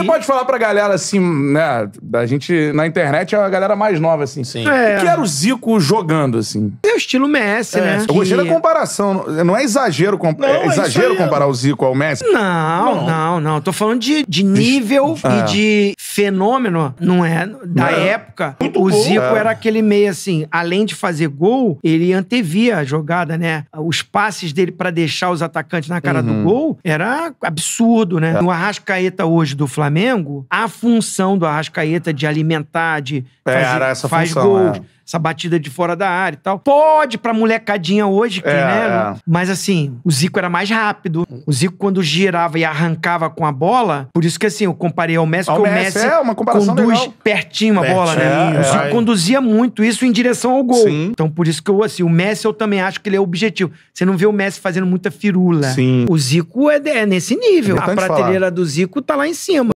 Você pode falar pra galera assim, né? Da gente na internet é a galera mais nova, assim. Sim. É. O que era o Zico jogando, assim? É o estilo Messi, é. né? Eu gostei da comparação. Não é exagero, comp... não, é, é exagero comparar o Zico ao Messi? Não, não, não, não. Tô falando de, de nível e ah. de, fenômeno, não é? Da não. época, Muito o Zico bom, é. era aquele meio assim, além de fazer gol, ele antevia a jogada, né? Os passes dele para deixar os atacantes na cara uhum. do gol era absurdo, né? É. No Arrascaeta hoje do Flamengo, a função do Arrascaeta de alimentar, de é, fazer, faz função, gols. É essa batida de fora da área e tal. Pode pra molecadinha hoje, que, é, né? É. Mas assim, o Zico era mais rápido. O Zico, quando girava e arrancava com a bola, por isso que assim, eu comparei ao Messi, ao porque Messi, o Messi é é, uma comparação conduz legal. pertinho a bola, né? É, o Zico conduzia muito isso em direção ao gol. Sim. Então por isso que eu, assim, o Messi eu também acho que ele é objetivo. Você não vê o Messi fazendo muita firula. Sim. O Zico é, é nesse nível. a prateleira falar. do Zico tá lá em cima.